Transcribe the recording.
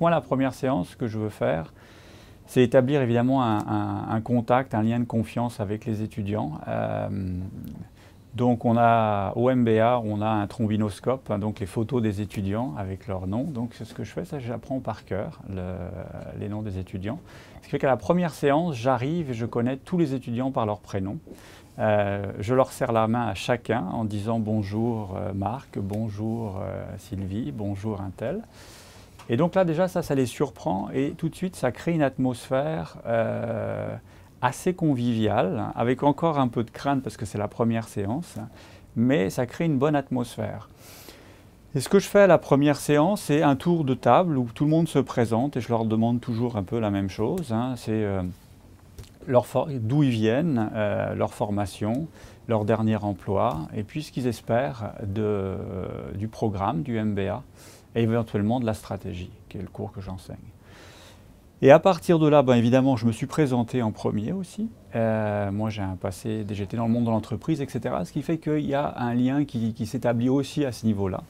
Moi, la première séance que je veux faire, c'est établir évidemment un, contact, un lien de confiance avec les étudiants. Euh, donc on a au MBA, on a un trombinoscope, hein, donc les photos des étudiants avec leurs noms. Donc c'est ce que je fais, ça j'apprends par cœur les noms des étudiants. Ce qui fait qu'à la première séance, j'arrive et je connais tous les étudiants par leur prénom. Euh, je leur serre la main à chacun en disant bonjour euh, Marc, bonjour Sylvie, bonjour un et donc là, déjà, ça, ça les surprend et tout de suite, ça crée une atmosphère euh, assez conviviale, avec encore un peu de crainte parce que c'est la première séance, mais ça crée une bonne atmosphère. Et ce que je fais à la première séance, c'est un tour de table où tout le monde se présente et je leur demande toujours un peu la même chose. Hein. c'est euh, d'où ils viennent, euh, leur formation, leur dernier emploi et puis ce qu'ils espèrent du programme du MBA et éventuellement de la stratégie, qui est le cours que j'enseigne. Et à partir de là, ben, évidemment, je me suis présenté en premier aussi. Euh, moi, j'ai un passé, j'étais dans le monde de l'entreprise, etc. Ce qui fait qu'il y a un lien qui s'établit aussi à ce niveau-là.